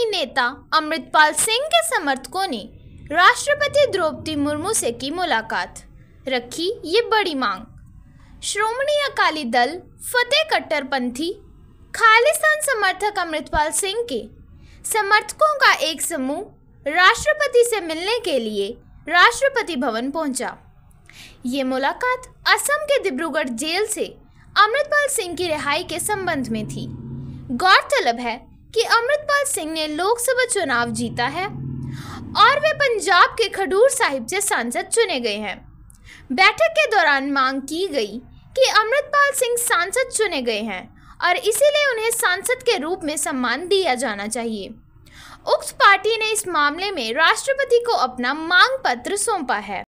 कौमी नेता अमृतपाल सिंह के समर्थकों ने राष्ट्रपति द्रौपदी मुर्मू से की मुलाकात रखी ये बड़ी मांग श्रोमणी अकाली दल फतेह कट्टरपंथी खालिस्तान समर्थक अमृतपाल सिंह के समर्थकों का एक समूह राष्ट्रपति से मिलने के लिए राष्ट्रपति भवन पहुंचा ये मुलाकात असम के डिब्रूगढ़ जेल से अमृतपाल सिंह की रिहाई के संबंध में थी गौरतलब है कि अमृतपाल सिंह ने लोकसभा चुनाव जीता है और वे पंजाब के खडूर साहिब से सांसद चुने गए हैं बैठक के दौरान मांग की गई कि अमृतपाल सिंह सांसद चुने गए हैं और इसीलिए उन्हें सांसद के रूप में सम्मान दिया जाना चाहिए उक्त पार्टी ने इस मामले में राष्ट्रपति को अपना मांग पत्र सौंपा है